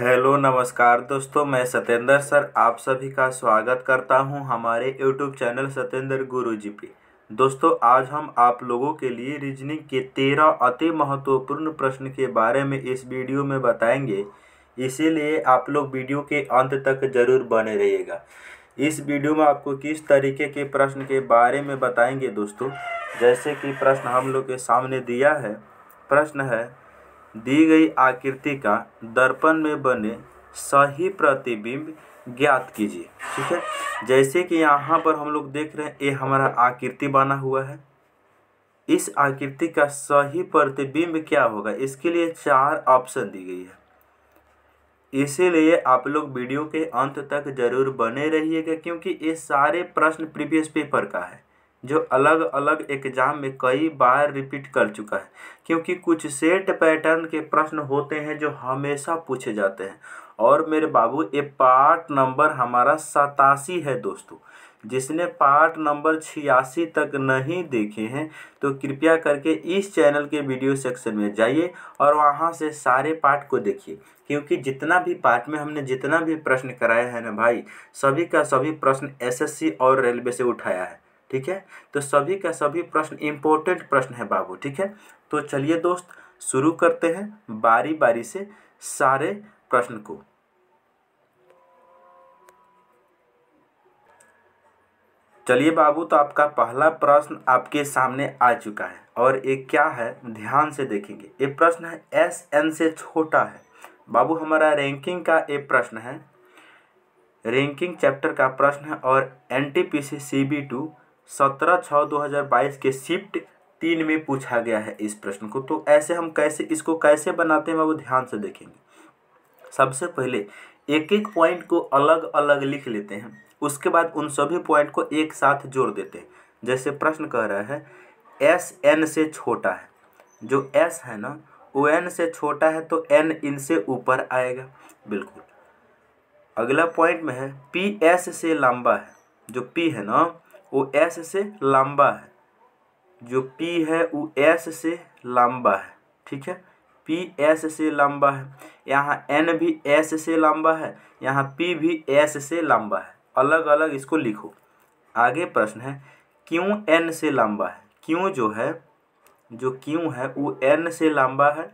hello नमस्कार दोस्तों मैं सत्येंद्र सर आप सभी का स्वागत करता हूं हमारे यूट्यूब चैनल सत्येंद्र गुरु जी पे दोस्तों आज हम आप लोगों के लिए रीजनिंग के तेरह अति महत्वपूर्ण प्रश्न के बारे में इस वीडियो में बताएंगे इसीलिए आप लोग वीडियो के अंत तक जरूर बने रहिएगा इस वीडियो में आपको किस तरीके के प्रश्न के बारे में बताएंगे दोस्तों जैसे कि प्रश्न हम लोग के सामने दिया है प्रश्न है दी गई आकृति का दर्पण में बने सही प्रतिबिंब ज्ञात कीजिए ठीक है जैसे कि यहाँ पर हम लोग देख रहे हैं ये हमारा आकृति बना हुआ है इस आकृति का सही प्रतिबिंब क्या होगा इसके लिए चार ऑप्शन दी गई है इसीलिए आप लोग वीडियो के अंत तक जरूर बने रहिएगा क्योंकि ये सारे प्रश्न प्रीवियस पेपर का है जो अलग अलग एग्जाम में कई बार रिपीट कर चुका है क्योंकि कुछ सेट पैटर्न के प्रश्न होते हैं जो हमेशा पूछे जाते हैं और मेरे बाबू ये पार्ट नंबर हमारा सतासी है दोस्तों जिसने पार्ट नंबर छियासी तक नहीं देखे हैं तो कृपया करके इस चैनल के वीडियो सेक्शन में जाइए और वहाँ से सारे पार्ट को देखिए क्योंकि जितना भी पार्ट में हमने जितना भी प्रश्न कराया है ना भाई सभी का सभी प्रश्न एसएससी और रेलवे से उठाया है ठीक है तो सभी का सभी प्रश्न इम्पोर्टेंट प्रश्न है बाबू ठीक है तो चलिए दोस्त शुरू करते हैं बारी बारी से सारे प्रश्न को चलिए बाबू तो आपका पहला प्रश्न आपके सामने आ चुका है और ये क्या है ध्यान से देखेंगे ये प्रश्न है एस एन से छोटा है बाबू हमारा रैंकिंग का ये प्रश्न है रैंकिंग चैप्टर का प्रश्न है और N T P C C B two सत्रह छः दो हज़ार बाईस के शिफ्ट तीन में पूछा गया है इस प्रश्न को तो ऐसे हम कैसे इसको कैसे बनाते हैं वो ध्यान से देखेंगे सबसे पहले एक एक पॉइंट को अलग अलग लिख लेते हैं उसके बाद उन सभी पॉइंट को एक साथ जोड़ देते हैं जैसे प्रश्न कह रहा है एस एन से छोटा है जो एस है ना वो एन से छोटा है तो एन इनसे ऊपर आएगा बिल्कुल अगला पॉइंट में है पी एस से लंबा है जो पी है ना वो एस से लंबा है जो पी है वो एस से लंबा है ठीक है पी एस से लंबा है यहाँ एन भी एस से लंबा है यहाँ पी भी एस से लंबा है अलग अलग इसको लिखो आगे प्रश्न है क्यों एन से लंबा है क्यों जो है जो क्यों है वो एन से लंबा है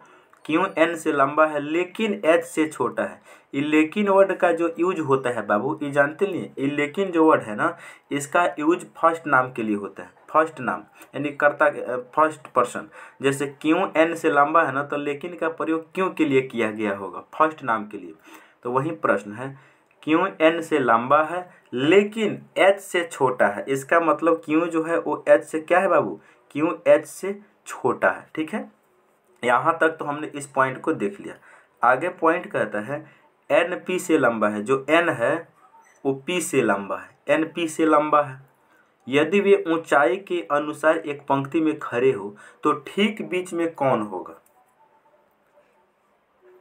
क्यों एन से लंबा है लेकिन एच से छोटा है लेकिन वर्ड का जो यूज होता है बाबू ये जानते नहीं लेकिन जो वर्ड है ना इसका यूज फर्स्ट नाम के लिए होता है फर्स्ट नाम यानी कर्ता फर्स्ट पर्सन जैसे क्यों एन से लंबा है ना तो लेकिन का प्रयोग क्यों के लिए किया गया होगा फर्स्ट नाम के लिए तो वही प्रश्न है क्यों एन से लंबा है लेकिन एच से छोटा है इसका मतलब क्यों जो है वो एच से क्या है बाबू क्यों एच से छोटा है ठीक है यहाँ तक तो हमने इस पॉइंट को देख लिया आगे पॉइंट कहता है एन पी से लंबा है जो एन है वो पी से लंबा है एन पी से लंबा है यदि वे ऊंचाई के अनुसार एक पंक्ति में खड़े हो तो ठीक बीच में कौन होगा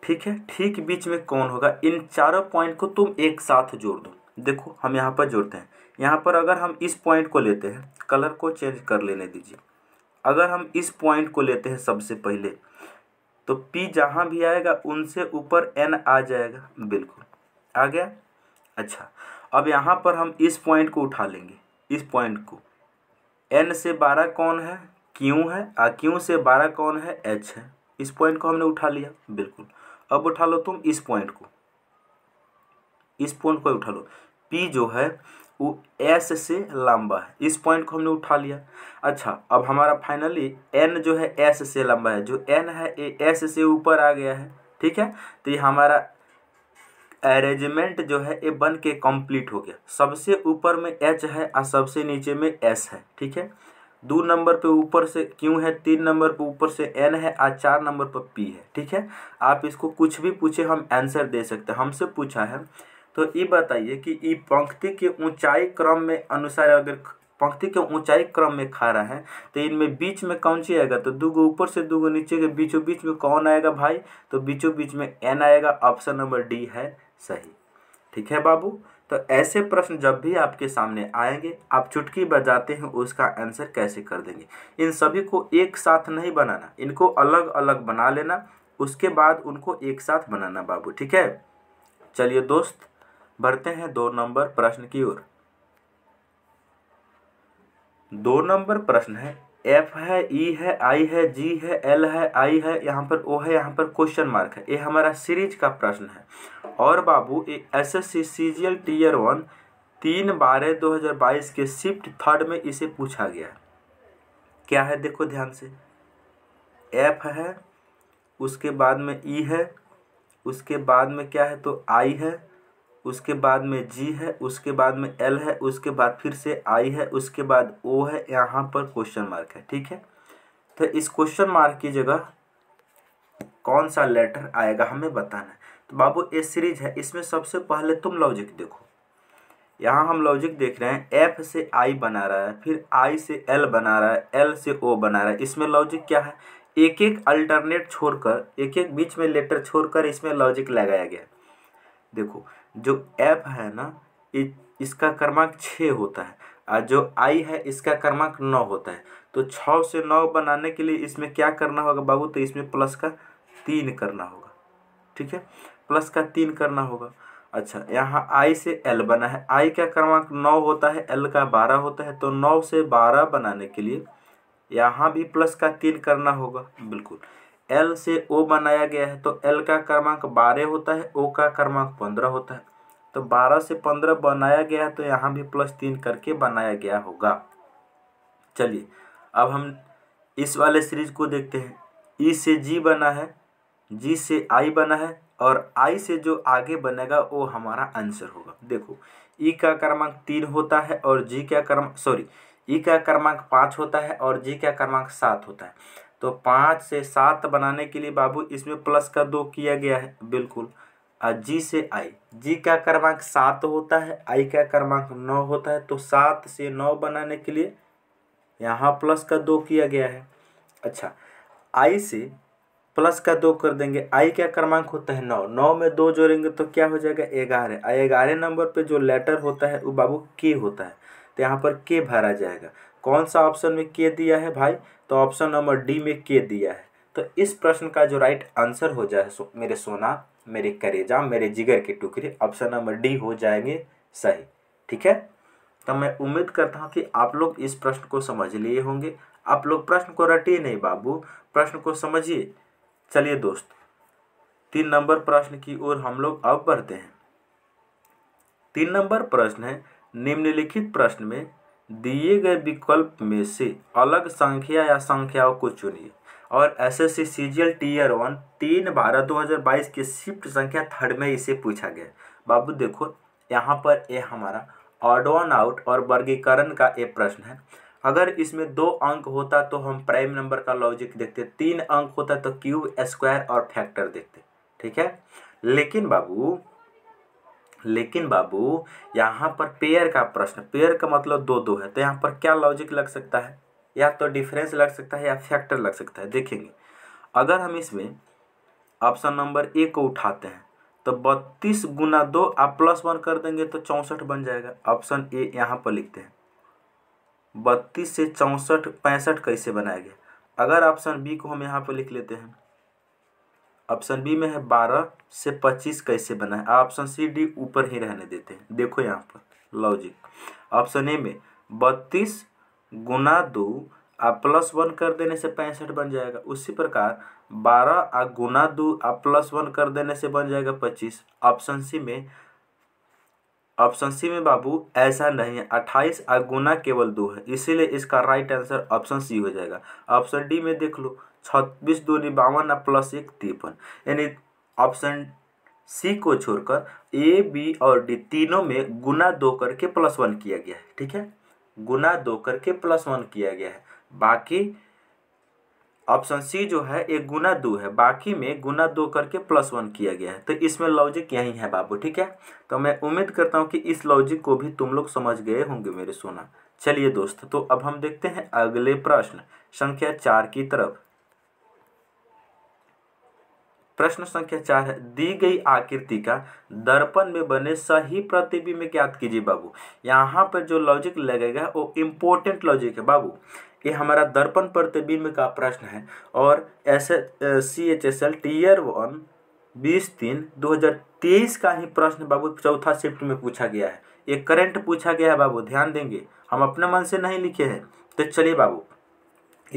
ठीक है ठीक बीच में कौन होगा इन चारों पॉइंट को तुम एक साथ जोड़ दो देखो हम यहाँ पर जोड़ते हैं यहाँ पर अगर हम इस पॉइंट को लेते हैं कलर को चेंज कर लेने दीजिए अगर हम इस पॉइंट को लेते हैं सबसे पहले तो पी जहाँ भी आएगा उनसे ऊपर एन आ जाएगा बिल्कुल आ गया अच्छा अब यहाँ पर हम इस पॉइंट को उठा लेंगे इस पॉइंट को एन से बारह कौन है Q है आ Q से बारह कौन है एच है इस पॉइंट को हमने उठा लिया बिल्कुल अब उठा लो तुम इस पॉइंट को इस पॉइंट को उठा लो पी जो है वो एस से लंबा है इस पॉइंट को हमने उठा लिया अच्छा अब हमारा फाइनली एन जो है एस से लंबा है जो एन है एस से ऊपर आ गया है ठीक है तो ये हमारा अरेंजमेंट जो है ये बन के कम्प्लीट हो गया सबसे ऊपर में एच है और सबसे नीचे में एस है ठीक है दो नंबर पे ऊपर से क्यों है तीन नंबर पे ऊपर से एन है और चार नंबर पर पी है ठीक है आप इसको कुछ भी पूछे हम आंसर दे सकते हैं हमसे पूछा है तो ये बताइए कि ये पंक्ति के ऊंचाई क्रम में अनुसार अगर पंक्ति के ऊंचाई क्रम में खा रहे हैं तो इनमें बीच में कौन सी आएगा तो दूगो ऊपर से दूगो नीचे के बीचों बीच में कौन आएगा भाई तो बीचों बीच में एन आएगा ऑप्शन नंबर डी है सही ठीक है बाबू तो ऐसे प्रश्न जब भी आपके सामने आएंगे आप चुटकी बजाते हैं उसका आंसर कैसे कर देंगे इन सभी को एक साथ नहीं बनाना इनको अलग अलग बना लेना उसके बाद उनको एक साथ बनाना बाबू ठीक है चलिए दोस्त बढ़ते हैं दो नंबर प्रश्न की ओर दो नंबर प्रश्न है एफ है ई e है आई है जी है एल है आई है यहाँ पर ओ है यहाँ पर क्वेश्चन मार्क है ये हमारा सीरीज का प्रश्न है और बाबू S S C C G L tier one तीन बारह दो हज़ार बाईस के शिफ्ट थर्ड में इसे पूछा गया क्या है देखो ध्यान से एफ है उसके बाद में ई e है उसके बाद में क्या है तो आई है उसके बाद में जी है उसके बाद में एल है उसके बाद फिर से आई है उसके बाद ओ है यहाँ पर क्वेश्चन मार्क है ठीक है तो इस क्वेश्चन मार्क की जगह कौन सा लेटर आएगा हमें बताना है तो बाबू ए सीरीज है इसमें सबसे पहले तुम लॉजिक देखो यहाँ हम लॉजिक देख रहे हैं एफ से आई बना रहा है फिर आई से एल बना रहा है एल से ओ बना रहा है इसमें लॉजिक क्या है एक एक अल्टरनेट छोड़कर एक एक बीच में लेटर छोड़कर इसमें लॉजिक लगाया गया देखो जो एफ है ना इसका क्रमांक छः होता है और जो आई है इसका क्रमांक नौ होता है तो छः से नौ बनाने के लिए इसमें क्या करना होगा बाबू तो इसमें प्लस का तीन करना होगा ठीक है प्लस का तीन करना होगा अच्छा यहाँ आई से एल बना है आई का क्रमांक नौ होता है एल का बारह होता है तो नौ से बारह बनाने के लिए यहाँ भी प्लस का तीन करना होगा बिल्कुल एल से ओ बनाया गया है तो एल का क्रमांक बारह होता है ओ का क्रमांक पंद्रह होता है तो बारह से पंद्रह बनाया गया है तो यहाँ भी प्लस तीन करके बनाया गया होगा चलिए अब हम इस वाले सीरीज को देखते हैं ई से जी बना है जी से आई बना है और आई से जो आगे बनेगा वो हमारा आंसर होगा देखो ई का क्रमांक तीन होता है और जी का क्रमांक सॉरी ई का क्रमांक पाँच होता है और जी का क्रमांक सात होता है तो पाँच से सात बनाने के लिए बाबू इसमें प्लस का दो किया गया है बिल्कुल और जी से आई जी का क्रमांक सात होता है आई का क्रमांक नौ होता है तो सात से नौ बनाने के लिए यहाँ प्लस का दो किया गया है अच्छा आई से प्लस का दो कर देंगे आई का क्रमांक होता है नौ नौ में दो जोड़ेंगे तो क्या हो जाएगा ग्यारह ग्यारह नंबर पे जो लेटर होता है वो बाबू के होता है तो यहाँ पर के भरा जाएगा कौन सा ऑप्शन में के दिया है भाई तो ऑप्शन नंबर डी में के दिया है तो इस प्रश्न का जो राइट आंसर हो जाए सो, मेरे सोना मेरे करेजा मेरे जिगर के टुकड़े ऑप्शन नंबर डी हो जाएंगे सही ठीक है तो मैं उम्मीद करता हूँ कि आप लोग इस प्रश्न को समझ लिए होंगे आप लोग प्रश्न को रटिए नहीं बाबू प्रश्न को समझिए चलिए दोस्त तीन नंबर प्रश्न की ओर हम लोग अब बढ़ते हैं तीन नंबर प्रश्न है निम्नलिखित प्रश्न में दिए गए विकल्प में से अलग संख्या या संख्याओं को चुनिए और S S C C G L tier one तीन बारह दो हज़ार बाईस की शिफ्ट संख्या थर्ड में इसे पूछा गया बाबू देखो यहाँ पर ये हमारा ऑड वन आउट और वर्गीकरण का ये प्रश्न है अगर इसमें दो अंक होता तो हम प्राइम नंबर का लॉजिक देखते तीन अंक होता तो क्यूब स्क्वायर और फैक्टर देखते ठीक है लेकिन बाबू लेकिन बाबू यहाँ पर पेयर का प्रश्न पेयर का मतलब दो दो है तो यहाँ पर क्या लॉजिक लग सकता है या तो डिफरेंस लग सकता है या फैक्टर लग सकता है देखेंगे अगर हम इसमें ऑप्शन नंबर ए को उठाते हैं तो बत्तीस गुना दो आप प्लस वन कर देंगे तो चौंसठ बन जाएगा ऑप्शन ए यहाँ पर लिखते हैं बत्तीस से चौंसठ पैंसठ कैसे बनाया गया अगर ऑप्शन बी को हम यहाँ पर लिख लेते हैं ऑप्शन बी में है बारह से पच्चीस कैसे बना है ऑप्शन सी डी ऊपर ही रहने देते हैं देखो यहाँ पर लॉजिक ऑप्शन ए में बत्तीस गुना दो आप प्लस वन कर देने से पैंसठ बन जाएगा उसी प्रकार बारह आ गुना दो आप प्लस वन कर देने से बन जाएगा पच्चीस ऑप्शन सी में ऑप्शन सी में बाबू ऐसा नहीं है अट्ठाईस और गुना केवल दो है इसीलिए इसका राइट आंसर ऑप्शन सी हो जाएगा ऑप्शन डी में देख लो छब्बीस दो बावन और प्लस एक तिरपन यानी ऑप्शन सी को छोड़कर ए बी और डी तीनों में गुना दो करके प्लस वन किया गया है ठीक है गुना दो करके प्लस वन किया गया है बाकी ऑप्शन सी जो है एक गुना दो है बाकी में गुना दो करके प्लस वन किया गया है तो इसमें लॉजिक यही है बाबू ठीक है तो मैं उम्मीद करता हूँ कि इस लॉजिक को भी तुम लोग समझ गए होंगे मेरे सोना चलिए दोस्त तो अब हम देखते हैं अगले प्रश्न संख्या चार की तरफ प्रश्न संख्या चार है दी गई आकृति का दर्पण में बने सही प्रतिबिंब ज्ञात कीजिए बाबू यहाँ पर जो लॉजिक लगेगा वो इम्पोर्टेंट लॉजिक है बाबू ये हमारा दर्पण प्रतिबिंब का प्रश्न है और S C H S L tier one बीस तीन दो हज़ार तेईस का ही प्रश्न बाबू चौथा शिफ्ट में पूछा गया है ये करंट पूछा गया है बाबू ध्यान देंगे हम अपने मन से नहीं लिखे हैं तो चलिए बाबू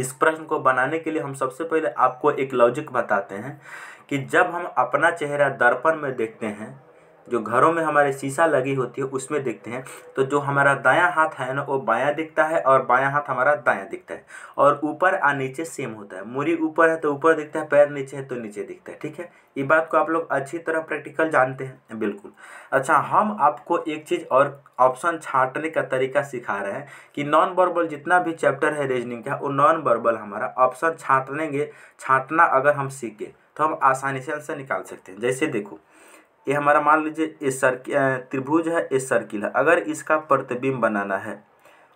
इस प्रश्न को बनाने के लिए हम सबसे पहले आपको एक लॉजिक बताते हैं कि जब हम अपना चेहरा दर्पण में देखते हैं जो घरों में हमारे शीशा लगी होती है उसमें देखते हैं तो जो हमारा दायां हाथ है ना वो बायां दिखता है और बायां हाथ हमारा दायां दिखता है और ऊपर और नीचे सेम होता है मूरी ऊपर है तो ऊपर दिखता है पैर नीचे है तो नीचे दिखता है ठीक है ये बात को आप लोग अच्छी तरह प्रैक्टिकल जानते हैं बिल्कुल अच्छा हम आपको एक चीज़ और ऑप्शन छाँटने का तरीका सिखा रहे हैं कि नॉन वर्बल जितना भी चैप्टर है रीजनिंग का वो नॉन वर्बल हमारा ऑप्शन छाँटनेंगे छाँटना अगर हम सीखें तो हम आसानी से आंसर निकाल सकते हैं जैसे देखो ये हमारा मान लीजिए ए सर्किल त्रिभुज है ए सर्किल है अगर इसका प्रतिबिंब बनाना है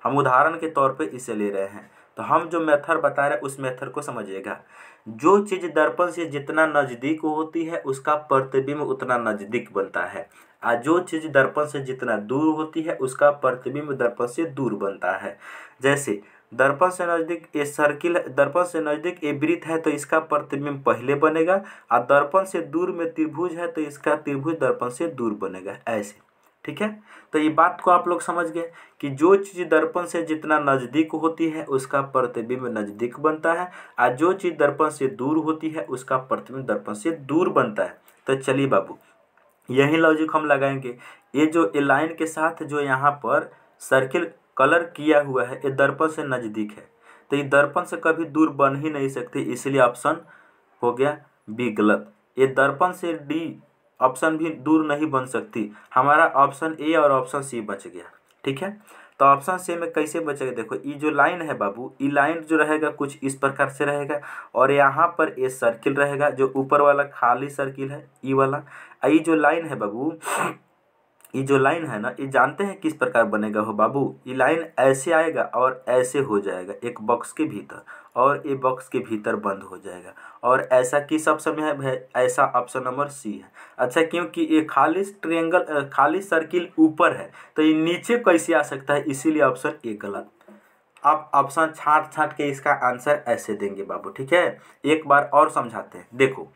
हम उदाहरण के तौर पे इसे ले रहे हैं तो हम जो मेथड बता रहे हैं उस मेथड को समझिएगा जो चीज़ दर्पण से जितना नज़दीक होती है उसका प्रतिबिंब उतना नज़दीक बनता है और जो चीज़ दर्पण से जितना दूर होती है उसका प्रतिबिंब दर्पण से दूर बनता है जैसे दर्पण से नज़दीक ये सर्किल दर्पण से नज़दीक ये वृत्त है तो इसका प्रतिबिंब पहले बनेगा और दर्पण से दूर में त्रिभुज है तो इसका त्रिभुज दर्पण से दूर बनेगा ऐसे ठीक है तो ये बात को आप लोग समझ गए कि जो चीज़ दर्पण से जितना नज़दीक होती है उसका प्रतिबिंब नज़दीक बनता है और जो चीज़ दर्पण से दूर होती है उसका प्रतिबिंब दर्पण से दूर बनता है तो चलिए बाबू यही लॉजिक हम लगाएंगे ये जो ए लाइन के साथ जो यहाँ पर सर्किल कलर किया हुआ है ये दर्पण से नज़दीक है तो ये दर्पण से कभी दूर बन ही नहीं सकती इसलिए ऑप्शन हो गया बी गलत ये दर्पण से डी ऑप्शन भी दूर नहीं बन सकती हमारा ऑप्शन ए और ऑप्शन सी बच गया ठीक है तो ऑप्शन सी में कैसे बचेगा देखो ये जो लाइन है बाबू ये लाइन जो रहेगा कुछ इस प्रकार से रहेगा और यहाँ पर ये सर्किल रहेगा जो ऊपर वाला खाली सर्किल है ई वाला ये जो लाइन है बाबू ये जो लाइन है ना ये जानते हैं किस प्रकार बनेगा हो बाबू ये लाइन ऐसे आएगा और ऐसे हो जाएगा एक बॉक्स के भीतर और ये बॉक्स के भीतर बंद हो जाएगा और ऐसा किस ऑप्शन में है भाई ऐसा ऑप्शन नंबर सी है अच्छा क्योंकि ये खाली ट्रेंगल खाली सर्किल ऊपर है तो ये नीचे कैसे आ सकता है इसीलिए ऑप्शन ए गलत आप ऑप्शन छाँट छाँट के इसका आंसर ऐसे देंगे बाबू ठीक है एक बार और समझाते हैं देखो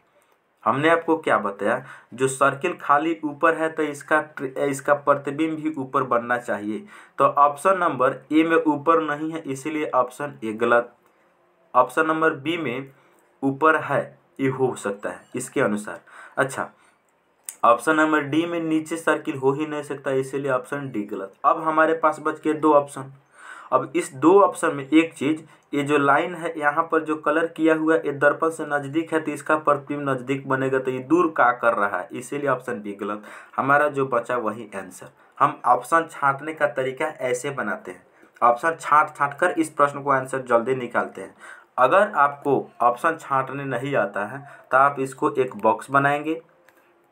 हमने आपको क्या बताया जो सर्किल खाली ऊपर है तो इसका इसका प्रतिबिंब भी ऊपर बनना चाहिए तो ऑप्शन नंबर ए में ऊपर नहीं है इसीलिए ऑप्शन ए गलत ऑप्शन नंबर बी में ऊपर है ये हो सकता है इसके अनुसार अच्छा ऑप्शन नंबर डी में नीचे सर्किल हो ही नहीं सकता इसीलिए ऑप्शन डी गलत अब हमारे पास बच गए दो ऑप्शन अब इस दो ऑप्शन में एक चीज़ ये जो लाइन है यहाँ पर जो कलर किया हुआ है ये दर्पण से नज़दीक है तो इसका प्रतिबिंब नज़दीक बनेगा तो ये दूर का कर रहा है इसीलिए ऑप्शन बी गलत हमारा जो बचा वही आंसर हम ऑप्शन छांटने का तरीका ऐसे बनाते हैं ऑप्शन छांट छांट कर इस प्रश्न को आंसर जल्दी निकालते हैं अगर आपको ऑप्शन छांटने नहीं आता है तो आप इसको एक बॉक्स बनाएंगे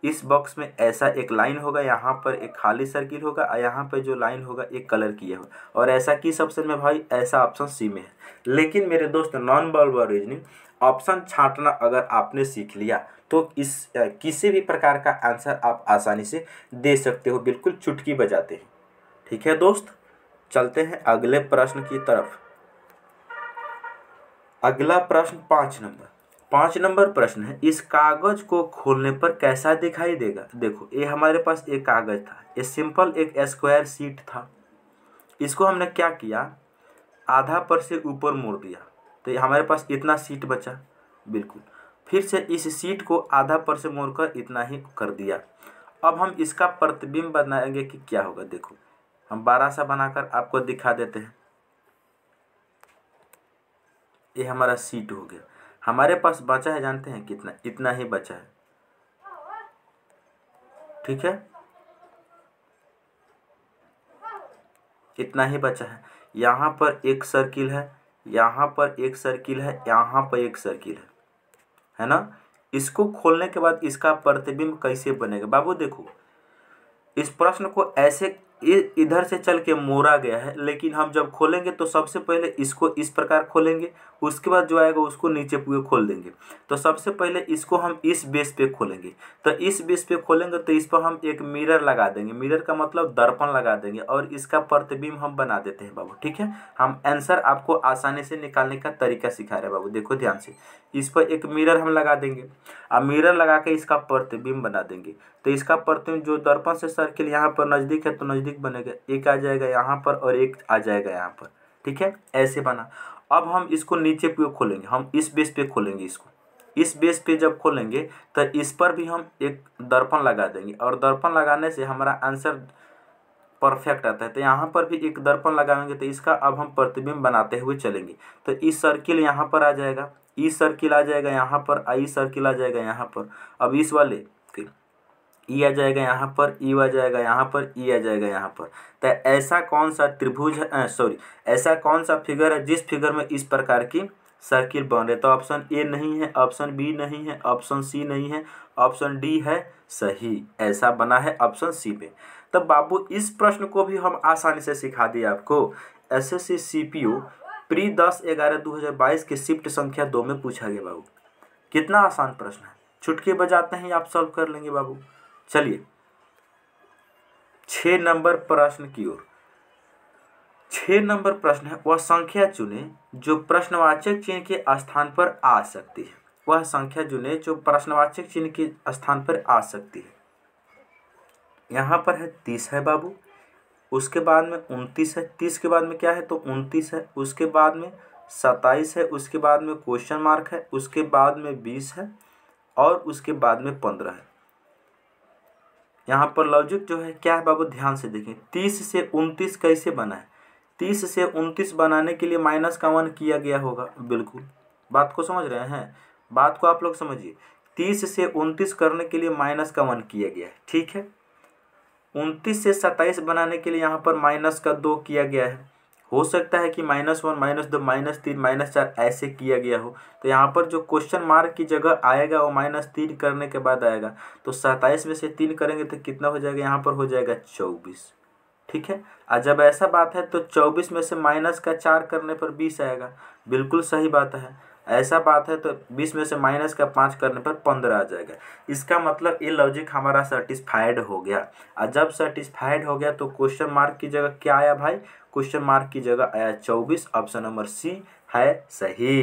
इस बॉक्स में ऐसा एक लाइन होगा यहाँ पर एक खाली सर्किल होगा और यहाँ पर जो लाइन होगा एक कलर किया होगा और ऐसा किस ऑप्शन में भाई ऐसा ऑप्शन सी में है लेकिन मेरे दोस्त नॉन बल्ब रीजनिंग ऑप्शन छांटना अगर आपने सीख लिया तो इस किसी भी प्रकार का आंसर आप आसानी से दे सकते हो बिल्कुल चुटकी बजाते हैं ठीक है दोस्त चलते हैं अगले प्रश्न की तरफ अगला प्रश्न पाँच नंबर पांच नंबर प्रश्न है इस कागज को खोलने पर कैसा दिखाई देगा देखो ये हमारे पास एक कागज था ये सिंपल एक स्क्वायर सीट था इसको हमने क्या किया आधा पर से ऊपर मोड़ दिया तो हमारे पास इतना सीट बचा बिल्कुल फिर से इस सीट को आधा पर से मोड़ कर इतना ही कर दिया अब हम इसका प्रतिबिंब बनाएंगे कि क्या होगा देखो हम बारह सा बनाकर आपको दिखा देते हैं ये हमारा सीट हो गया हमारे पास बचा है जानते हैं कितना इतना ही बचा है ठीक है इतना ही बचा है यहाँ पर एक सर्किल है यहाँ पर एक सर्किल है यहाँ पर एक सर्किल है है ना इसको खोलने के बाद इसका प्रतिबिंब कैसे बनेगा बाबू देखो इस प्रश्न को ऐसे इधर से चल के मोरा गया है लेकिन हम जब खोलेंगे तो सबसे पहले इसको इस प्रकार खोलेंगे उसके बाद जो आएगा उसको नीचे पूरे खोल देंगे तो सबसे पहले इसको हम इस बेस पे खोलेंगे तो इस बेस पे खोलेंगे तो इस पर हम एक मिरर लगा देंगे मिरर का मतलब दर्पण लगा देंगे और इसका प्रतिबिंब हम बना देते हैं बाबू ठीक है हम आंसर आपको आसानी से निकालने का तरीका सिखा रहे हैं बाबू देखो ध्यान से इस पर एक मिरर हम लगा देंगे अब मिरर लगा के इसका प्रतिबिंब बना देंगे तो इसका प्रतिबिंब जो दर्पण से सर्किल यहाँ पर नज़दीक है तो नज़दीक अधिक बनेगा एक आ जाएगा यहाँ पर और एक आ जाएगा यहाँ पर ठीक है ऐसे बना अब हम इसको नीचे पे खोलेंगे हम इस बेस पे खोलेंगे इसको इस बेस पे जब खोलेंगे तो इस पर भी हम एक दर्पण लगा देंगे और दर्पण लगाने से हमारा आंसर परफेक्ट आता है तो यहाँ पर भी एक दर्पण लगाएंगे तो इसका अब हम प्रतिबिंब बनाते हुए चलेंगे तो इस सर्किल यहाँ पर आ जाएगा ई सर्किल आ जाएगा यहाँ पर आई सर्किल आ जाएगा यहाँ पर अब इस वाले ई आ जाएगा यहाँ पर ई आ जाएगा यहाँ पर ई आ जाएगा यहाँ पर तो ऐसा कौन सा त्रिभुज सॉरी ऐसा कौन सा फिगर है जिस फिगर में इस प्रकार की सर्किल बन रहे तो ऑप्शन ए नहीं है ऑप्शन बी नहीं है ऑप्शन सी नहीं है ऑप्शन डी है सही ऐसा बना है ऑप्शन सी पे तो बाबू इस प्रश्न को भी हम आसानी से सिखा दिए आपको S S C C P O pre दस ग्यारह दो हज़ार बाईस के शिफ्ट संख्या दो में पूछा गया बाबू कितना आसान प्रश्न है चुटकी बजाते हैं आप सॉल्व कर लेंगे बाबू चलिए छ नंबर प्रश्न की ओर छ नंबर प्रश्न है वह संख्या चुने जो प्रश्नवाचक चिन्ह के स्थान पर आ सकती है वह संख्या चुने जो प्रश्नवाचक चिन्ह के स्थान पर आ सकती है यहाँ पर है तीस है बाबू उसके बाद में उनतीस है तीस के बाद में क्या है तो उनतीस है उसके बाद में सत्ताईस है उसके बाद में क्वेश्चन मार्क है उसके बाद में बीस है और उसके बाद में पंद्रह है यहाँ पर लॉजिक जो है क्या है बाबू ध्यान से देखें तीस से उनतीस कैसे बना है तीस से उनतीस बनाने के लिए माइनस का वन किया गया होगा बिल्कुल बात को समझ रहे हैं बात को आप लोग समझिए तीस से उनतीस करने के लिए माइनस का वन किया गया है ठीक है उनतीस से सत्ताईस बनाने के लिए यहाँ पर माइनस का दो किया गया है हो सकता है कि माइनस वन माइनस दो माइनस तीन माइनस चार ऐसे किया गया हो तो यहाँ पर जो क्वेश्चन मार्क की जगह आएगा वो माइनस तीन करने के बाद आएगा तो सत्ताईस में से तीन करेंगे तो कितना हो जाएगा यहाँ पर हो जाएगा चौबीस ठीक है और जब ऐसा बात है तो चौबीस में से माइनस का चार करने पर बीस आएगा बिल्कुल सही बात है ऐसा बात है तो बीस में से माइनस का पाँच करने पर पंद्रह आ जाएगा इसका मतलब ये लॉजिक हमारा सेटिस्फाइड हो गया और जब सेटिस्फाइड हो गया तो क्वेश्चन मार्क की जगह क्या आया भाई क्वेश्चन मार्क की जगह आया चौबीस ऑप्शन नंबर सी है सही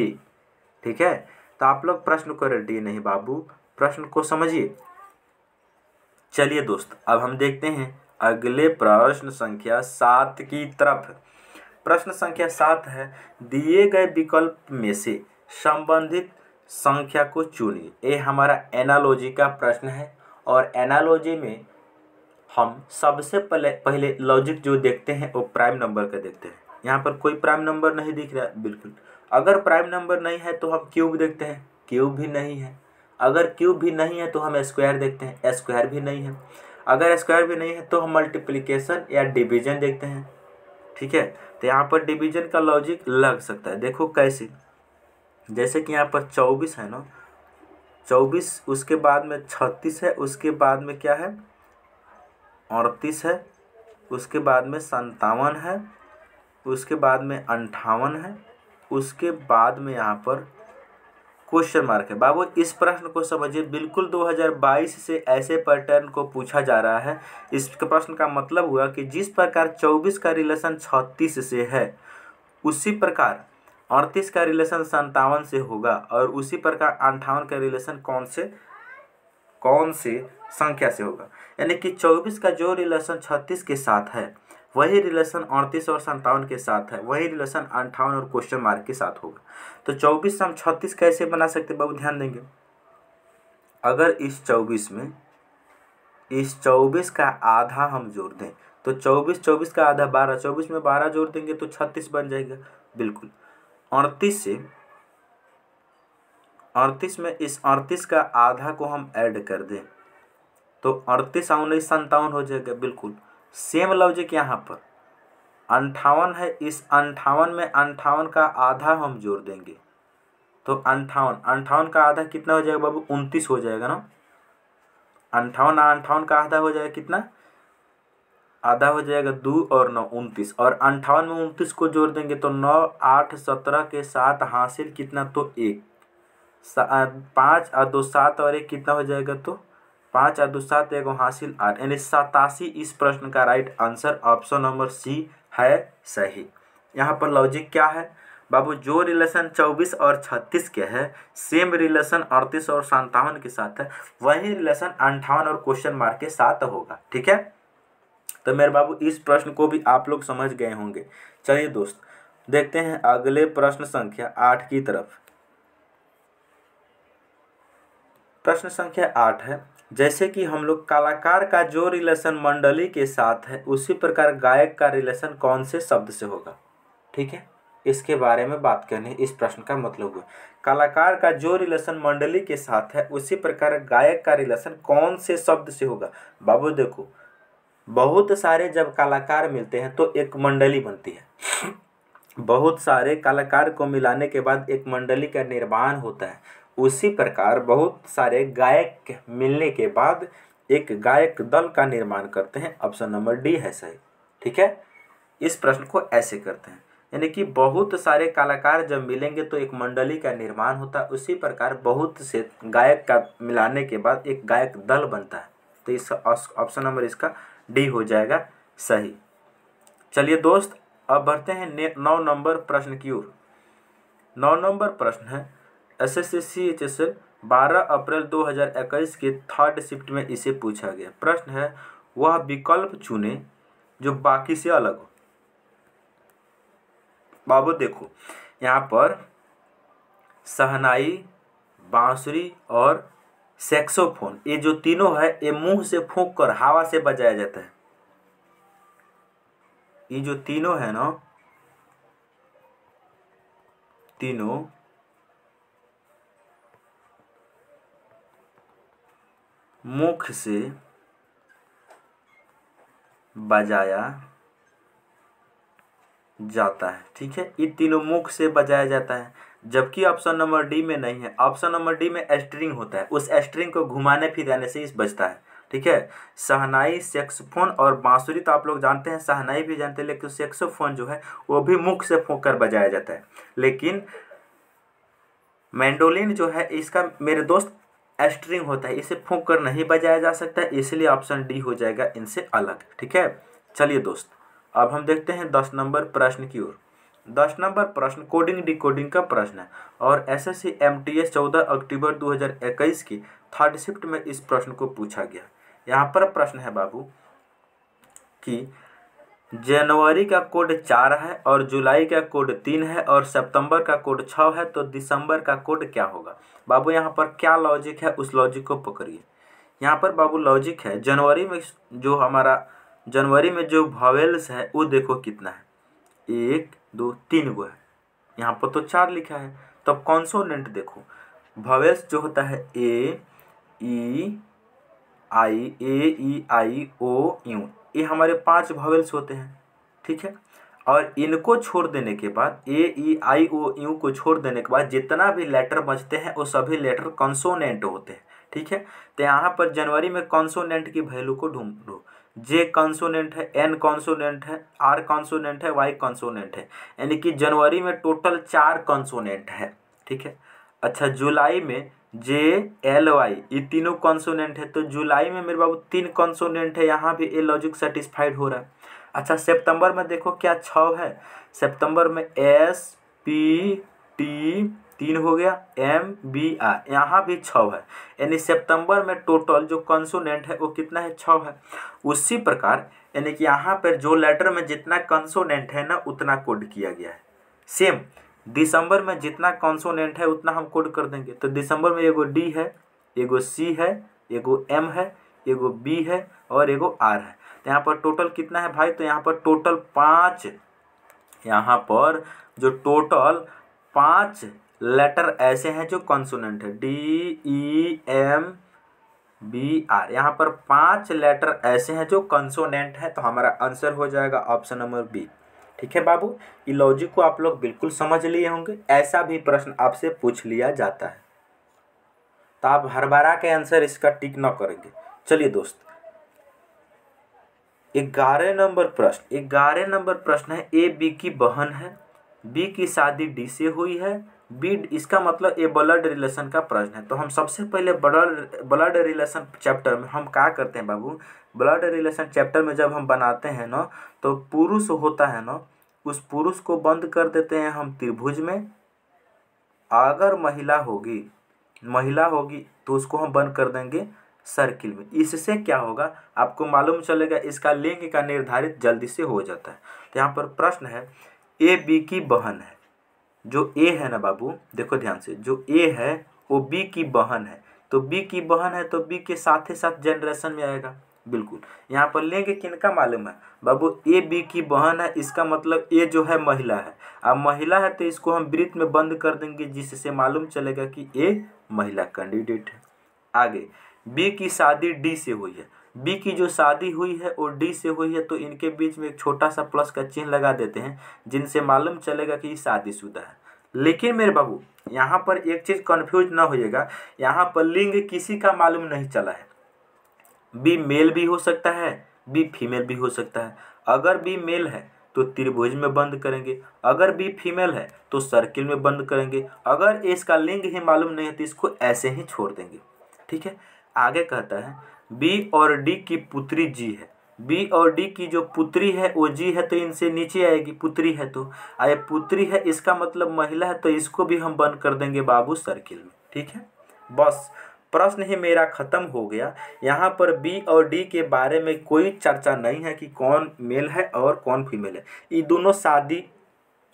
ठीक है तो आप लोग प्रश्न को रेडी नहीं बाबू प्रश्न को समझिए चलिए दोस्त अब हम देखते हैं अगले प्रश्न संख्या सात की तरफ प्रश्न संख्या सात है दिए गए विकल्प में से संबंधित संख्या को चुनिए ये हमारा एनालॉजी का प्रश्न है और एनालॉजी में हम सबसे पहले पहले लॉजिक जो देखते हैं वो प्राइम नंबर का देखते हैं यहाँ पर कोई प्राइम नंबर नहीं दिख रहा बिल्कुल अगर प्राइम नंबर नहीं है तो हम क्यूब देखते हैं क्यूब भी नहीं है अगर क्यूब भी नहीं है तो हम स्क्वायर देखते हैं स्क्वायर भी नहीं है अगर स्क्वायर भी नहीं है तो हम मल्टीप्लिकेशन या डिवीजन देखते हैं ठीक है तो यहाँ पर डिवीजन का लॉजिक लग सकता है देखो कैसे जैसे कि यहाँ पर चौबीस है ना चौबीस उसके बाद में छत्तीस है उसके बाद में क्या है अड़तीस है उसके बाद में संतावन है उसके बाद में अंठावन है उसके बाद में यहाँ पर क्वेश्चन मार्क है बाबू इस प्रश्न को समझिए बिल्कुल 2022 से ऐसे पैटर्न को पूछा जा रहा है इस प्रश्न का मतलब हुआ कि जिस प्रकार 24 का रिलेशन 36 से है उसी प्रकार अड़तीस का रिलेशन संतावन से होगा और उसी प्रकार अंठावन का रिलेशन कौन से कौन से संख्या से होगा यानी कि चौबीस का जो रिलेशन छत्तीस के साथ है वही रिलेशन अड़तीस और संतावन के साथ है वही रिलेशन अंठावन और क्वेश्चन मार्क के साथ होगा तो चौबीस से हम छत्तीस कैसे बना सकते बाबू ध्यान देंगे अगर इस चौबीस में इस चौबीस का आधा हम जोड़ दें तो चौबीस चौबीस का आधा बारह चौबीस में बारह जोड़ देंगे तो छत्तीस बन जाएगा बिल्कुल अड़तीस से अड़तीस में इस अड़तीस का आधा को हम ऐड कर दें तो अड़तीस उन्नीस संतावन हो जाएगा बिल्कुल सेम लॉजिक यहाँ पर अंठावन है इस अंठावन में अंठावन का आधा हम जोड़ देंगे तो अंठावन अंठावन का आधा कितना हो जाएगा बाबू उनतीस हो जाएगा ना अंठावन अंठावन का आधा हो जाएगा कितना आधा हो जाएगा दो और नौ उनतीस और अंठावन में उनतीस को जोड़ देंगे तो नौ आठ सत्रह के साथ हासिल कितना तो एक पाँच और दो सात और एक कितना हो जाएगा तो पाँच और दो सात एक हासिल आठ यानी सतासी इस प्रश्न का right answer option number C है सही यहाँ पर लॉजिक क्या है बाबू जो रिलेशन 24 और 36 के है सेम रिलेशन 38 और सत्तावन के साथ है वही रिलेशन अंठावन और क्वेश्चन मार्क के साथ होगा ठीक है तो मेरे बाबू इस प्रश्न को भी आप लोग समझ गए होंगे चलिए दोस्त देखते हैं अगले प्रश्न संख्या आठ की तरफ प्रश्न संख्या आठ है जैसे कि हम लोग कलाकार का जो रिलेशन मंडली के साथ है उसी प्रकार गायक का रिलेशन कौन से शब्द से होगा ठीक है इसके बारे में बात करनी इस प्रश्न का मतलब हुआ कलाकार का जो रिलेशन मंडली के साथ है उसी प्रकार गायक का रिलेशन कौन से शब्द से होगा बाबू देखो बहुत सारे जब कलाकार मिलते हैं तो एक मंडली बनती है बहुत सारे कलाकार को मिलाने के बाद एक मंडली का निर्माण होता है उसी प्रकार बहुत सारे गायक मिलने के बाद एक गायक दल का निर्माण करते हैं ऑप्शन नंबर डी है सही ठीक है इस प्रश्न को ऐसे करते हैं यानी कि बहुत सारे कलाकार जब मिलेंगे तो एक मंडली का निर्माण होता है उसी प्रकार बहुत से गायक का मिलाने के बाद एक गायक दल बनता है तो इस ऑप्शन नंबर इसका डी हो जाएगा सही चलिए दोस्त अब बढ़ते हैं नौ नंबर प्रश्न की ओर नौ नंबर प्रश्न है S S S C H S L बारह अप्रैल दो हज़ार इक्कीस के थर्ड शिफ्ट में इसे पूछा गया प्रश्न है वह विकल्प चुने जो बाकी से अलग हो बाबू देखो यहाँ पर सहनाई बांसुरी और सेक्सोफोन ये जो तीनों है ये मुंह से फूंक कर हवा से बजाया जाता है ये जो तीनों है ना तीनों मुख से बजाया जाता है ठीक है ये तीनों मुख से बजाया जाता है जबकि ऑप्शन नंबर डी में नहीं है ऑप्शन नंबर डी में एस्ट्रिंग होता है उस एस्ट्रिंग को घुमाने फिराने से इस बचता है ठीक है सहनाई सेक्सोफोन और बांसुरी तो आप लोग जानते हैं सहनाई भी जानते हैं लेकिन सेक्सोफोन जो है वो भी मुख से फूक कर बजाया जाता है लेकिन मैंडोलिन जो है इसका मेरे दोस्त एस्ट्रिंग होता है इसे फूक कर नहीं बजाया जा सकता इसलिए ऑप्शन डी हो जाएगा इनसे अलग ठीक है चलिए दोस्त अब हम देखते हैं दस नंबर प्रश्न की ओर दस नंबर प्रश्न कोडिंग डिकोडिंग का प्रश्न है और S S C M T S चौदह अक्टूबर 2021 की थर्ड शिफ्ट में इस प्रश्न को पूछा गया यहाँ पर प्रश्न है बाबू कि जनवरी का कोड चार है और जुलाई का कोड तीन है और सितंबर का कोड छः है तो दिसंबर का कोड क्या होगा बाबू यहाँ पर क्या लॉजिक है उस लॉजिक को पकड़िए यहाँ पर बाबू लॉजिक है जनवरी में जो हमारा जनवरी में जो भवेल्स है वो देखो कितना है एक दो तीन गो है यहाँ पर तो चार लिखा है तब तो कॉन्सोनेंट देखो भवेश जो होता है ए ई आई ए ई आई ओ यू ये हमारे पांच भवेल्स होते हैं ठीक है और इनको छोड़ देने के बाद ए ई आई ओ यू को छोड़ देने के बाद जितना भी लेटर बचते हैं वो सभी लेटर कॉन्सोनेंट होते हैं ठीक है तो यहाँ पर जनवरी में कॉन्सोनेंट की वैल्यू को ढूंढो जे कॉन्सोनेंट है एन कॉन्सोनेंट है आर कॉन्सोनेंट है वाई कॉन्सोनेंट है यानी कि जनवरी में टोटल चार कॉन्सोनेंट है ठीक है अच्छा जुलाई में जे एल वाई ये तीनों कॉन्सोनेंट है तो जुलाई में मेरे बाबू तीन कॉन्सोनेंट है यहाँ भी ए लॉजिक सेटिस्फाइड हो रहा है अच्छा सेप्टंबर में देखो क्या छ है सितंबर में एस पी टी तीन हो गया एम बी आर यहाँ भी छ है यानी सितंबर में टोटल जो कंसोनेंट है वो कितना है छ है उसी प्रकार यानी कि यहाँ पर जो लेटर में जितना कंसोनेंट है ना उतना कोड किया गया है सेम दिसंबर में जितना कंसोनेंट है उतना हम कोड कर देंगे तो दिसंबर में एगो डी है एगो सी है एगो एम है एगो बी है और एगो आर है तो यहाँ पर टोटल कितना है भाई तो यहाँ पर टोटल पाँच यहाँ पर जो टोटल पाँच लेटर ऐसे हैं जो कॉन्सोनेंट है D E M B R यहाँ पर पांच लेटर ऐसे हैं जो कंसोनेंट है तो हमारा आंसर हो जाएगा ऑप्शन नंबर बी ठीक है बाबू ये लॉजिक को आप लोग बिल्कुल समझ लिए होंगे ऐसा भी प्रश्न आपसे पूछ लिया जाता है तो आप हर बारा के आंसर इसका टिक ना करेंगे चलिए दोस्त ग्यारह नंबर प्रश्न ग्यारह नंबर प्रश्न है ए बी की बहन है बी की शादी डी से हुई है बीड इसका मतलब ये ब्लड रिलेशन का प्रश्न है तो हम सबसे पहले ब्लड ब्लड रिलेशन चैप्टर में हम क्या करते हैं बाबू ब्लड रिलेशन चैप्टर में जब हम बनाते हैं ना तो पुरुष होता है ना उस पुरुष को बंद कर देते हैं हम त्रिभुज में अगर महिला होगी महिला होगी तो उसको हम बंद कर देंगे सर्किल में इससे क्या होगा आपको मालूम चलेगा इसका लिंग का निर्धारित जल्दी से हो जाता है तो यहाँ पर प्रश्न है ए बी की बहन है जो ए है ना बाबू देखो ध्यान से जो ए है वो बी की बहन है तो बी की बहन है तो बी के साथ ही साथ जनरेशन में आएगा बिल्कुल यहाँ पर लेंगे किनका मालूम है बाबू ए बी की बहन है इसका मतलब ए जो है महिला है अब महिला है तो इसको हम वृत्त में बंद कर देंगे जिससे मालूम चलेगा कि ए महिला कैंडिडेट है आगे बी की शादी डी से हुई है बी की जो शादी हुई है और डी से हुई है तो इनके बीच में एक छोटा सा प्लस का चिन्ह लगा देते हैं जिनसे मालूम चलेगा कि ये शादीशुदा है लेकिन मेरे बाबू यहाँ पर एक चीज़ कन्फ्यूज ना होइएगा यहाँ पर लिंग किसी का मालूम नहीं चला है बी मेल भी हो सकता है बी फीमेल भी हो सकता है अगर बी मेल है तो त्रिभुज में बंद करेंगे अगर बी फीमेल है तो सर्किल में बंद करेंगे अगर इसका लिंग ही मालूम नहीं है तो इसको ऐसे ही छोड़ देंगे ठीक है आगे कहता है बी और डी की पुत्री जी है बी और डी की जो पुत्री है वो जी है तो इनसे नीचे आएगी पुत्री है तो आए पुत्री है इसका मतलब महिला है तो इसको भी हम बंद कर देंगे बाबू सर्किल में ठीक है बस प्रश्न ही मेरा ख़त्म हो गया यहाँ पर बी और डी के बारे में कोई चर्चा नहीं है कि कौन मेल है और कौन फीमेल है ये दोनों शादी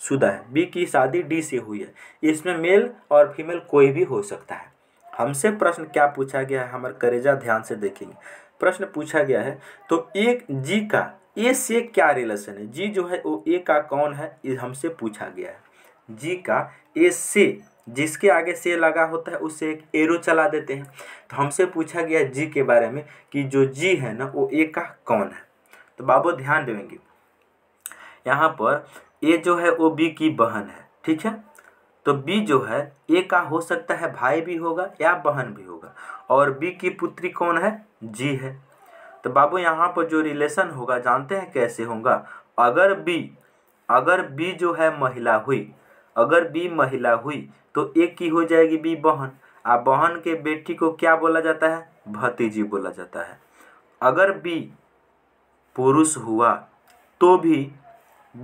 शुदा है बी की शादी डी से हुई है इसमें मेल और फीमेल कोई भी हो सकता है हमसे प्रश्न क्या पूछा गया है हमारे करेजा ध्यान से देखेंगे प्रश्न पूछा गया है तो एक जी का ए से क्या रिलेशन है जी जो है वो ए का कौन है ये हमसे पूछा गया है जी का ए से जिसके आगे से लगा होता है उससे एक एरो चला देते हैं तो हमसे पूछा गया जी के बारे में कि जो जी है ना वो ए का कौन है तो बाबू ध्यान देंगे यहाँ पर ए जो है वो बी की बहन है ठीक है तो बी जो है ए का हो सकता है भाई भी होगा या बहन भी होगा और बी की पुत्री कौन है जी है तो बाबू यहाँ पर जो रिलेशन होगा जानते हैं कैसे होगा अगर बी अगर बी जो है महिला हुई अगर बी महिला हुई तो ए की हो जाएगी बी बहन आ बहन के बेटी को क्या बोला जाता है भतीजी बोला जाता है अगर बी पुरुष हुआ तो भी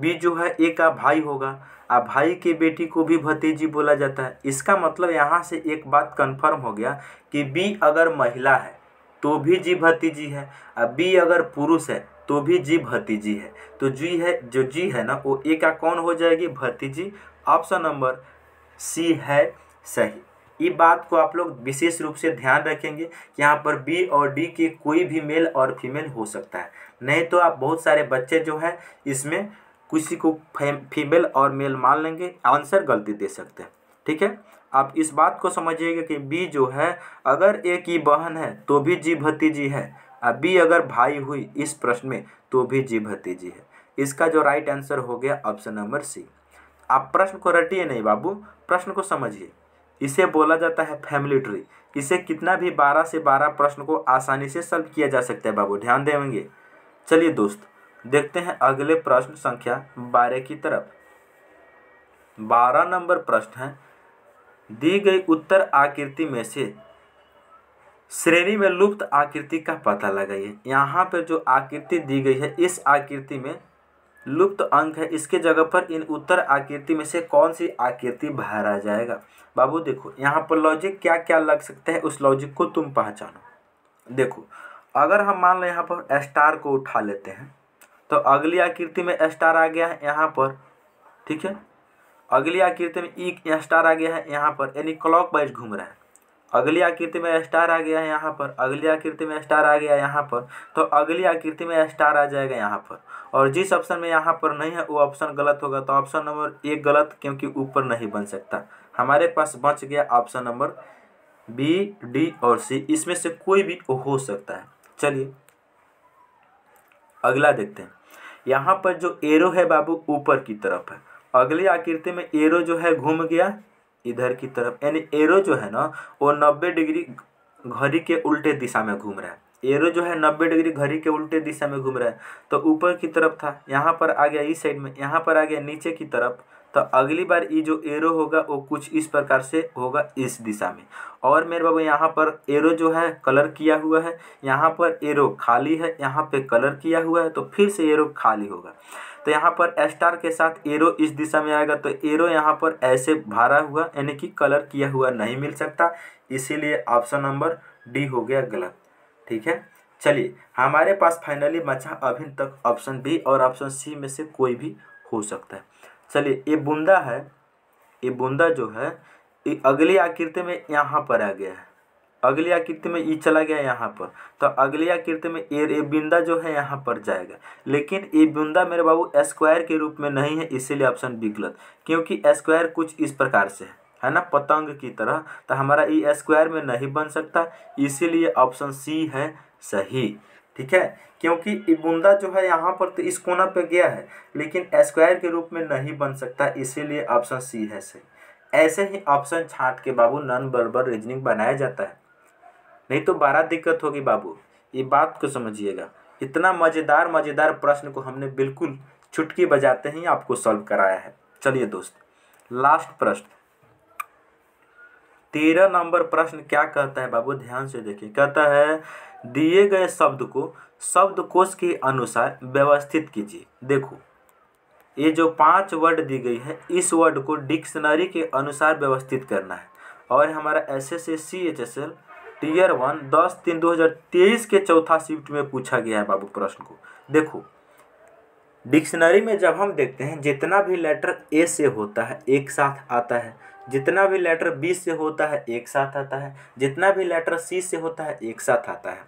बी जो है ए का भाई होगा और भाई की बेटी को भी भतीजी बोला जाता है इसका मतलब यहाँ से एक बात कन्फर्म हो गया कि बी अगर महिला है तो भी जी भतीजी है और बी अगर पुरुष है तो भी जी भतीजी है तो जी है जो जी है ना वो ए का कौन हो जाएगी भतीजी ऑप्शन नंबर सी है सही ये बात को आप लोग विशेष रूप से ध्यान रखेंगे कि यहाँ पर बी और डी के कोई भी मेल और फीमेल हो सकता है नहीं तो आप बहुत सारे बच्चे जो है इसमें किसी को फीमेल और मेल मान लेंगे आंसर गलती दे सकते हैं ठीक है आप इस बात को समझिएगा कि बी जो है अगर ए की बहन है तो भी जी भतीजी है और बी अगर भाई हुई इस प्रश्न में तो भी जी भतीजी है इसका जो राइट आंसर हो गया ऑप्शन नंबर सी आप प्रश्न को रटिए नहीं बाबू प्रश्न को समझिए इसे बोला जाता है फैमिली ट्री इसे कितना भी बारह से बारह प्रश्न को आसानी से सल्व किया जा सकता है बाबू ध्यान देंगे चलिए दोस्त देखते हैं अगले प्रश्न संख्या बारह की तरफ बारह नंबर प्रश्न है दी गई उत्तर आकृति में से श्रेणी में लुप्त आकृति का पता लगाइए यहाँ पर जो आकृति दी गई है इस आकृति में लुप्त अंक है इसके जगह पर इन उत्तर आकृति में से कौन सी आकृति भरा जाएगा बाबू देखो यहाँ पर लॉजिक क्या क्या लग सकते हैं उस लॉजिक को तुम पहचानो देखो अगर हम मान लो यहाँ पर स्टार को उठा लेते हैं तो अगली आकृति में स्टार आ गया है यहाँ पर ठीक है अगली आकृति में ई स्टार आ गया है यहाँ पर यानी क्लॉक वाइज घूम रहा है अगली आकृति में स्टार आ गया है यहाँ पर अगली आकृति में स्टार आ गया है यहाँ पर तो अगली आकृति में स्टार आ जाएगा यहाँ पर और जिस ऑप्शन में यहाँ पर नहीं है वो ऑप्शन गलत होगा तो ऑप्शन नंबर एक गलत क्योंकि ऊपर नहीं बन सकता हमारे पास बच गया ऑप्शन नंबर बी डी और सी इसमें से कोई भी हो सकता है चलिए अगला देखते हैं यहाँ पर जो एरो है बाबू ऊपर की तरफ है अगली आकृति में एरो जो है घूम गया इधर की तरफ यानी एरो जो है ना वो नब्बे डिग्री घड़ी के उल्टे दिशा में घूम रहा है एरो जो है नब्बे डिग्री घड़ी के उल्टे दिशा में घूम रहा है तो ऊपर की तरफ था यहाँ पर आ गया इस साइड में यहाँ पर आ गया नीचे की तरफ तो अगली बार ये जो एरो होगा वो कुछ इस प्रकार से होगा इस दिशा में और मेरे बाबू यहाँ पर एरो जो है कलर किया हुआ है यहाँ पर एरो खाली है यहाँ पे कलर किया हुआ है तो फिर से एरो खाली होगा तो यहाँ पर स्टार के साथ एरो इस दिशा में आएगा तो एरो यहाँ पर ऐसे भरा हुआ यानी कि कलर किया हुआ नहीं मिल सकता इसीलिए ऑप्शन नंबर डी हो गया गलत ठीक है चलिए हमारे पास फाइनली बचा अभी तक ऑप्शन बी और ऑप्शन सी में से कोई भी हो सकता है चलिए ये बूंदा है ये बूंदा जो है ये अगली आकृति में यहाँ पर आ गया है अगली आकृति में ये चला गया यहाँ पर तो अगली आकृति में ये ये बिंदा जो है यहाँ पर जाएगा लेकिन ये बिंदा मेरे बाबू स्क्वायर के रूप में नहीं है इसीलिए ऑप्शन बी गलत क्योंकि स्क्वायर कुछ इस प्रकार से है है ना पतंग की तरह तो हमारा ये स्क्वायर में नहीं बन सकता इसीलिए ऑप्शन सी है सही ठीक है क्योंकि बुंदा जो है यहाँ पर तो इस कोना पे गया है लेकिन स्क्वायर के रूप में नहीं बन सकता इसीलिए ऑप्शन सी है सही ऐसे ही ऑप्शन छाट के बाबू नॉन बर्बर रीजनिंग बनाया जाता है नहीं तो बारह दिक्कत होगी बाबू ये बात को समझिएगा इतना मज़ेदार मज़ेदार प्रश्न को हमने बिल्कुल चुटकी बजाते ही आपको सॉल्व कराया है चलिए दोस्त लास्ट प्रश्न तेरह नंबर प्रश्न क्या कहता है बाबू ध्यान से देखिए कहता है दिए गए शब्द को शब्दकोश के अनुसार व्यवस्थित कीजिए देखो ये जो पांच वर्ड दी गई है इस वर्ड को डिक्शनरी के अनुसार व्यवस्थित करना है और हमारा S S S C H S L tier one दस तीन दो हज़ार तेईस के चौथा शिफ्ट में पूछा गया है बाबू प्रश्न को देखो डिक्शनरी में जब हम देखते हैं जितना भी लेटर ए से होता है एक साथ आता है जितना भी लेटर बी से होता है एक साथ आता है जितना भी लेटर सी से होता है एक साथ आता है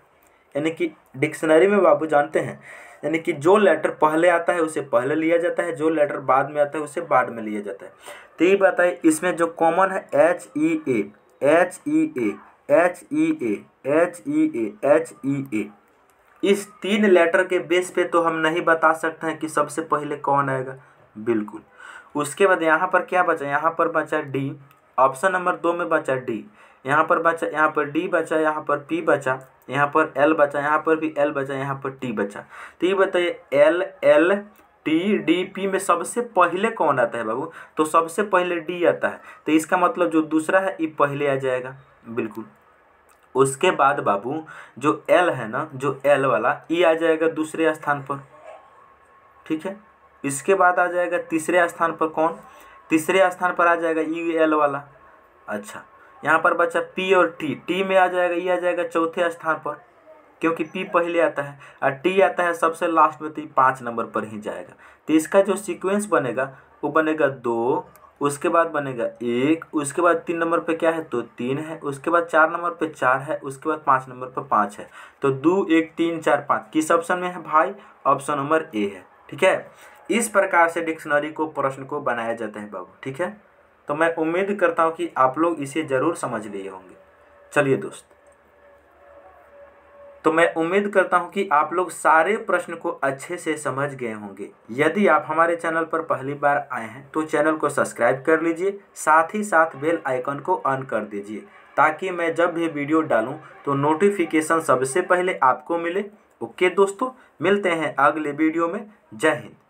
यानी कि डिक्शनरी में बाबू जानते हैं यानी कि जो लेटर पहले आता है उसे पहले लिया जाता है जो लेटर बाद में आता है उसे बाद में लिया जाता है तो ये है इसमें जो कॉमन है H E A H E A H E A H E A H E A इस तीन लेटर के बेस पे तो हम नहीं बता सकते हैं कि सबसे पहले कौन आएगा बिल्कुल उसके बाद यहाँ पर क्या बचा यहाँ पर बचा डी ऑप्शन नंबर दो में बचा डी यहाँ पर बचा यहाँ पर डी बचा यहाँ पर पी बचा यहाँ पर एल बचा यहाँ पर भी एल बचा यहाँ पर टी बचा तो ये बताइए L L T D P में सबसे पहले कौन आता है बाबू तो सबसे पहले डी आता है तो इसका मतलब जो दूसरा है ये पहले आ जाएगा बिल्कुल उसके बाद बाबू जो एल है ना जो एल वाला ये आ जाएगा दूसरे स्थान पर ठीक है इसके बाद आ जाएगा तीसरे स्थान पर कौन तीसरे स्थान पर आ जाएगा ई एल वाला अच्छा यहाँ पर बच्चा पी और टी टी में आ जाएगा ये आ जाएगा चौथे स्थान पर क्योंकि पी पहले आता है और टी आता है सबसे लास्ट में तो ये पाँच नंबर पर ही जाएगा तो इसका जो सीक्वेंस बनेगा वो बनेगा दो उसके बाद बनेगा एक उसके बाद तीन नंबर पे क्या है तो तीन है उसके बाद चार नंबर पे चार है उसके बाद पाँच नंबर पे पाँच है तो दो एक तीन चार पाँच किस ऑप्शन में है भाई ऑप्शन नंबर ए है ठीक है इस प्रकार से डिक्शनरी को प्रश्न को बनाया जाता है बाबू ठीक है तो मैं उम्मीद करता हूँ कि आप लोग इसे ज़रूर समझ लिए होंगे चलिए दोस्त तो मैं उम्मीद करता हूं कि आप लोग सारे प्रश्न को अच्छे से समझ गए होंगे यदि आप हमारे चैनल पर पहली बार आए हैं तो चैनल को सब्सक्राइब कर लीजिए साथ ही साथ बेल आइकन को ऑन कर दीजिए ताकि मैं जब भी वीडियो डालूं तो नोटिफिकेशन सबसे पहले आपको मिले ओके दोस्तों मिलते हैं अगले वीडियो में जय हिंद